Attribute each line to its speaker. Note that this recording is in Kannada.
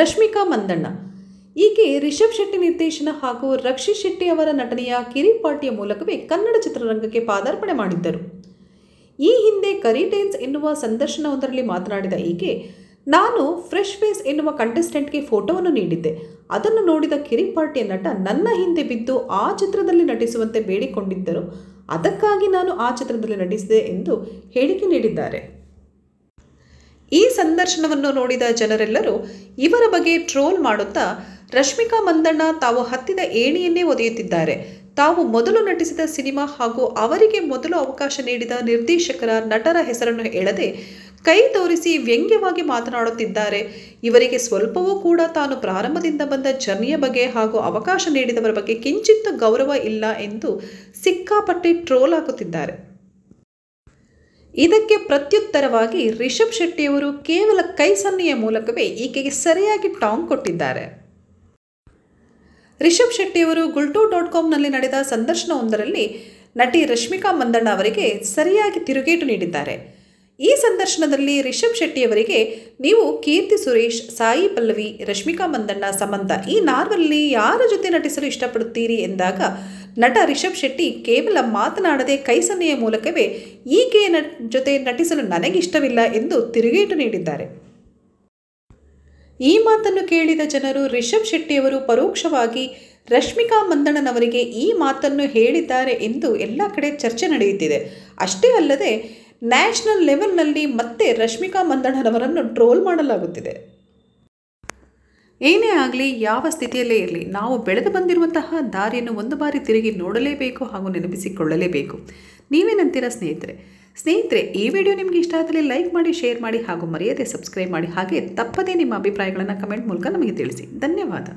Speaker 1: ರಶ್ಮಿಕಾ ಮಂದಣ್ಣ ಈಕೆ ರಿಷಬ್ ಶೆಟ್ಟಿ ನಿರ್ದೇಶನ ಹಾಗೂ ರಕ್ಷಿ ಶೆಟ್ಟಿ ಅವರ ನಟನೆಯ ಕಿರಿಪಾಟಿಯ ಮೂಲಕವೇ ಕನ್ನಡ ಚಿತ್ರರಂಗಕ್ಕೆ ಪಾದಾರ್ಪಣೆ ಮಾಡಿದ್ದರು ಈ ಹಿಂದೆ ಕರಿಟೇನ್ಸ್ ಎನ್ನುವ ಸಂದರ್ಶನವೊಂದರಲ್ಲಿ ಮಾತನಾಡಿದ ಈಕೆ ನಾನು ಫ್ರೆಶ್ ಫೇಸ್ ಎನ್ನುವ ಕಂಟೆಸ್ಟೆಂಟ್ಗೆ ಫೋಟೋವನ್ನು ನೀಡಿದ್ದೆ ಅದನ್ನು ನೋಡಿದ ಕಿರಿಪಾಟಿಯ ನಟ ನನ್ನ ಹಿಂದೆ ಬಿದ್ದು ಆ ಚಿತ್ರದಲ್ಲಿ ನಟಿಸುವಂತೆ ಬೇಡಿಕೊಂಡಿದ್ದರು ಅದಕ್ಕಾಗಿ ನಾನು ಆ ಚಿತ್ರದಲ್ಲಿ ನಟಿಸಿದೆ ಎಂದು ಹೇಳಿಕೆ ನೀಡಿದ್ದಾರೆ ಈ ಸಂದರ್ಶನವನ್ನು ನೋಡಿದ ಜನರೆಲ್ಲರೂ ಇವರ ಬಗ್ಗೆ ಟ್ರೋಲ್ ಮಾಡುತ್ತಾ ರಶ್ಮಿಕಾ ಮಂದಣ್ಣ ತಾವು ಹತ್ತಿದ ಏಣಿಯನ್ನೇ ಒದೆಯುತ್ತಿದ್ದಾರೆ ತಾವು ಮೊದಲು ನಟಿಸಿದ ಸಿನಿಮಾ ಹಾಗೂ ಅವರಿಗೆ ಮೊದಲು ಅವಕಾಶ ನೀಡಿದ ನಿರ್ದೇಶಕರ ನಟರ ಹೆಸರನ್ನು ಹೇಳದೆ ಕೈ ತೋರಿಸಿ ವ್ಯಂಗ್ಯವಾಗಿ ಮಾತನಾಡುತ್ತಿದ್ದಾರೆ ಇವರಿಗೆ ಸ್ವಲ್ಪವೂ ಕೂಡ ತಾನು ಪ್ರಾರಂಭದಿಂದ ಬಂದ ಜರ್ನಿಯ ಬಗ್ಗೆ ಹಾಗೂ ಅವಕಾಶ ನೀಡಿದವರ ಬಗ್ಗೆ ಕಿಂಚಿತ್ತು ಗೌರವ ಇಲ್ಲ ಎಂದು ಸಿಕ್ಕಾಪಟ್ಟೆ ಟ್ರೋಲ್ ಹಾಕುತ್ತಿದ್ದಾರೆ ಇದಕ್ಕೆ ಪ್ರತ್ಯುತ್ತರವಾಗಿ ರಿಷಬ್ ಶೆಟ್ಟಿಯವರು ಕೇವಲ ಕೈ ಸನ್ನೆಯ ಮೂಲಕವೇ ಈಕೆಗೆ ಸರಿಯಾಗಿ ಟಾಂಗ್ ಕೊಟ್ಟಿದ್ದಾರೆ ರಿಷಬ್ ಶೆಟ್ಟಿಯವರು ಗುಲ್ಟೂ ಡಾಟ್ ಕಾಮ್ನಲ್ಲಿ ನಡೆದ ಸಂದರ್ಶನವೊಂದರಲ್ಲಿ ನಟಿ ರಶ್ಮಿಕಾ ಮಂದಣ್ಣ ಅವರಿಗೆ ಸರಿಯಾಗಿ ತಿರುಗೇಟು ನೀಡಿದ್ದಾರೆ ಈ ಸಂದರ್ಶನದಲ್ಲಿ ರಿಷಬ್ ಶೆಟ್ಟಿಯವರಿಗೆ ನೀವು ಕೀರ್ತಿ ಸುರೇಶ್ ಸಾಯಿ ಪಲ್ಲವಿ ರಶ್ಮಿಕಾ ಮಂದಣ್ಣ ಸಂಬಂಧ ಈ ನಾರ್ವಲ್ಲಿ ಯಾರ ಜೊತೆ ನಟಿಸಲು ಇಷ್ಟಪಡುತ್ತೀರಿ ಎಂದಾಗ ನಟ ರಿಷಬ್ ಶೆಟ್ಟಿ ಕೇವಲ ಮಾತನಾಡದೆ ಕೈ ಸನ್ನೆಯ ಮೂಲಕವೇ ಈಕೆಯ ಜೊತೆ ನಟಿಸಲು ನನಗಿಷ್ಟವಿಲ್ಲ ಎಂದು ತಿರುಗೇಟು ನೀಡಿದ್ದಾರೆ ಈ ಮಾತನ್ನು ಕೇಳಿದ ಜನರು ರಿಷಬ್ ಶೆಟ್ಟಿಯವರು ಪರೋಕ್ಷವಾಗಿ ರಶ್ಮಿಕಾ ಮಂದಣ್ಣನವರಿಗೆ ಈ ಮಾತನ್ನು ಹೇಳಿದ್ದಾರೆ ಎಂದು ಎಲ್ಲ ಕಡೆ ಚರ್ಚೆ ನಡೆಯುತ್ತಿದೆ ಅಷ್ಟೇ ಅಲ್ಲದೆ ನ್ಯಾಷನಲ್ ಲೆವೆಲ್ನಲ್ಲಿ ಮತ್ತೆ ರಶ್ಮಿಕಾ ಮಂದಣ್ಣನವರನ್ನು ಟ್ರೋಲ್ ಮಾಡಲಾಗುತ್ತಿದೆ ಏನೇ ಆಗಲಿ ಯಾವ ಸ್ಥಿತಿಯಲ್ಲೇ ಇರಲಿ ನಾವು ಬೆಳೆದು ಬಂದಿರುವಂತಹ ದಾರಿಯನ್ನು ಒಂದು ಬಾರಿ ತಿರುಗಿ ನೋಡಲೇಬೇಕು ಹಾಗೂ ನೆನಪಿಸಿಕೊಳ್ಳಲೇಬೇಕು ನೀವೇನಂತೀರ ಸ್ನೇಹಿತರೆ ಸ್ನೇಹಿತರೆ ಈ ವಿಡಿಯೋ ನಿಮಗೆ ಇಷ್ಟ ಆದರೆ ಲೈಕ್ ಮಾಡಿ ಶೇರ್ ಮಾಡಿ ಹಾಗೂ ಮರೆಯದೆ ಸಬ್ಸ್ಕ್ರೈಬ್ ಮಾಡಿ ಹಾಗೆ ತಪ್ಪದೇ ನಿಮ್ಮ ಅಭಿಪ್ರಾಯಗಳನ್ನು ಕಮೆಂಟ್ ಮೂಲಕ ನಮಗೆ ತಿಳಿಸಿ ಧನ್ಯವಾದ